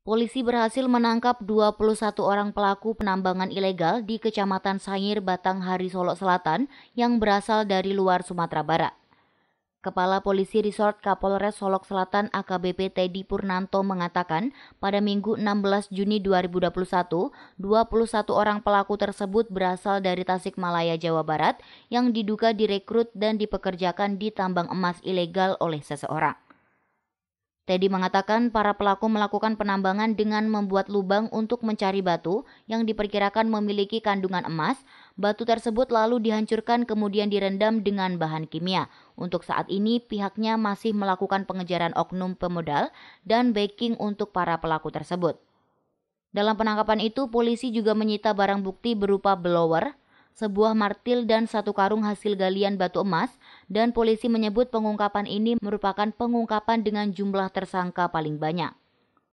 Polisi berhasil menangkap 21 orang pelaku penambangan ilegal di Kecamatan Sangir, Hari, Solo Selatan yang berasal dari luar Sumatera Barat. Kepala Polisi Resort Kapolres Solok Selatan AKBP Teddy Purnanto mengatakan, pada Minggu 16 Juni 2021, 21 orang pelaku tersebut berasal dari Tasikmalaya, Jawa Barat yang diduga direkrut dan dipekerjakan di tambang emas ilegal oleh seseorang. Teddy mengatakan para pelaku melakukan penambangan dengan membuat lubang untuk mencari batu yang diperkirakan memiliki kandungan emas. Batu tersebut lalu dihancurkan kemudian direndam dengan bahan kimia. Untuk saat ini pihaknya masih melakukan pengejaran oknum pemodal dan backing untuk para pelaku tersebut. Dalam penangkapan itu, polisi juga menyita barang bukti berupa blower, sebuah martil dan satu karung hasil galian batu emas dan polisi menyebut pengungkapan ini merupakan pengungkapan dengan jumlah tersangka paling banyak.